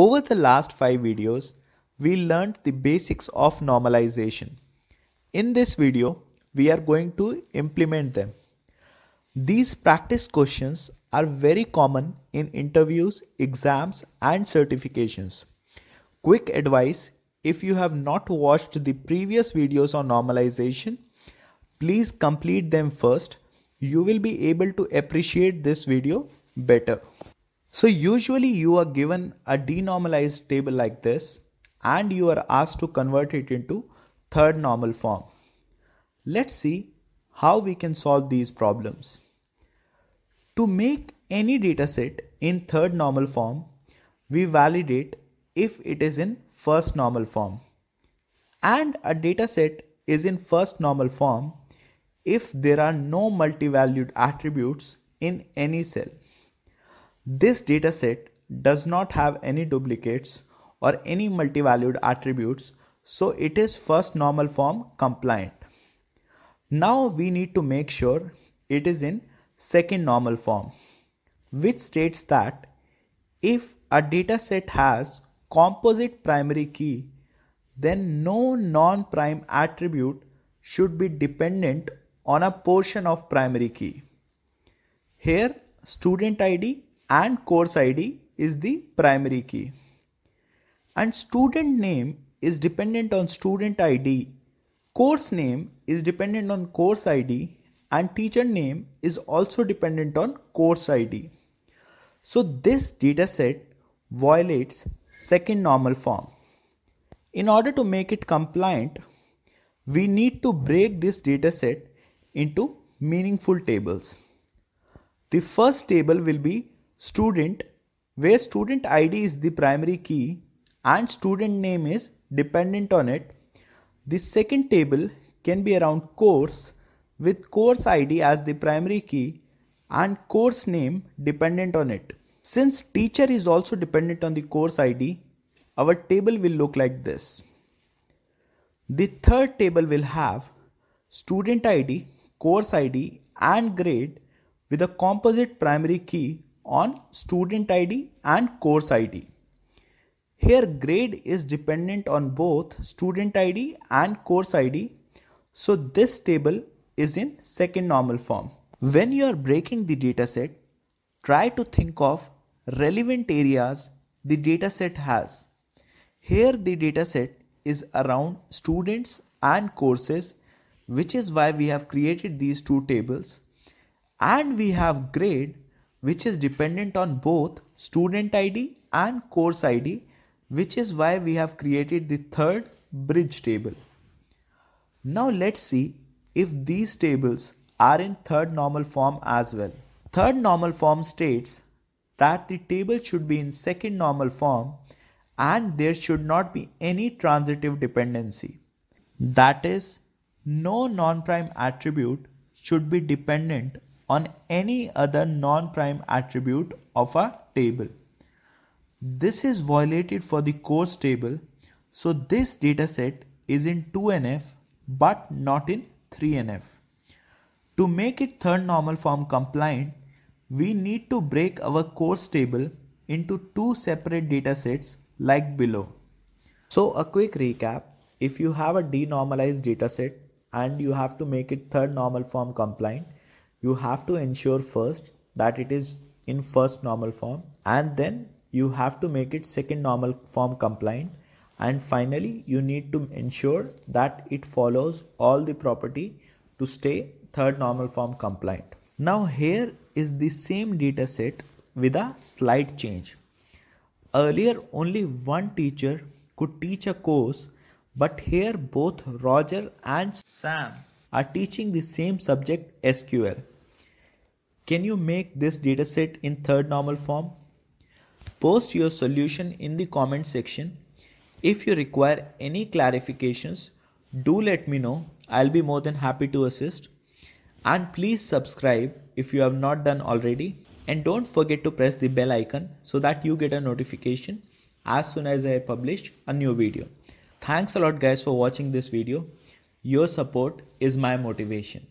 Over the last 5 videos, we learned the basics of normalization. In this video, we are going to implement them. These practice questions are very common in interviews, exams and certifications. Quick advice, if you have not watched the previous videos on normalization, please complete them first. You will be able to appreciate this video better. So usually you are given a denormalized table like this and you are asked to convert it into third normal form. Let's see how we can solve these problems. To make any dataset in third normal form, we validate if it is in first normal form. And a dataset is in first normal form if there are no multi-valued attributes in any cell. This dataset does not have any duplicates or any multi-valued attributes, so it is first normal form compliant. Now we need to make sure it is in second normal form, which states that if a dataset has composite primary key, then no non-prime attribute should be dependent on a portion of primary key. Here student ID and course ID is the primary key. And student name is dependent on student ID. Course name is dependent on course ID and teacher name is also dependent on course ID. So this dataset violates second normal form. In order to make it compliant, we need to break this dataset into meaningful tables. The first table will be student where student id is the primary key and student name is dependent on it the second table can be around course with course id as the primary key and course name dependent on it since teacher is also dependent on the course id our table will look like this the third table will have student id course id and grade with a composite primary key on student ID and course ID. Here grade is dependent on both student ID and course ID. So this table is in second normal form. When you are breaking the dataset, try to think of relevant areas the dataset has. Here the dataset is around students and courses which is why we have created these two tables and we have grade which is dependent on both student ID and course ID which is why we have created the third bridge table. Now let's see if these tables are in third normal form as well. Third normal form states that the table should be in second normal form and there should not be any transitive dependency. That is, no non-prime attribute should be dependent on any other non-prime attribute of a table. This is violated for the course table. So this dataset is in 2NF but not in 3NF. To make it third normal form compliant, we need to break our course table into two separate datasets like below. So a quick recap, if you have a denormalized dataset and you have to make it third normal form compliant, you have to ensure first that it is in first normal form and then you have to make it second normal form compliant and finally you need to ensure that it follows all the property to stay third normal form compliant. Now here is the same data set with a slight change. Earlier only one teacher could teach a course but here both Roger and Sam are teaching the same subject SQL. Can you make this dataset in third normal form? Post your solution in the comment section. If you require any clarifications, do let me know. I'll be more than happy to assist. And please subscribe if you have not done already. And don't forget to press the bell icon so that you get a notification as soon as I publish a new video. Thanks a lot guys for watching this video. Your support is my motivation.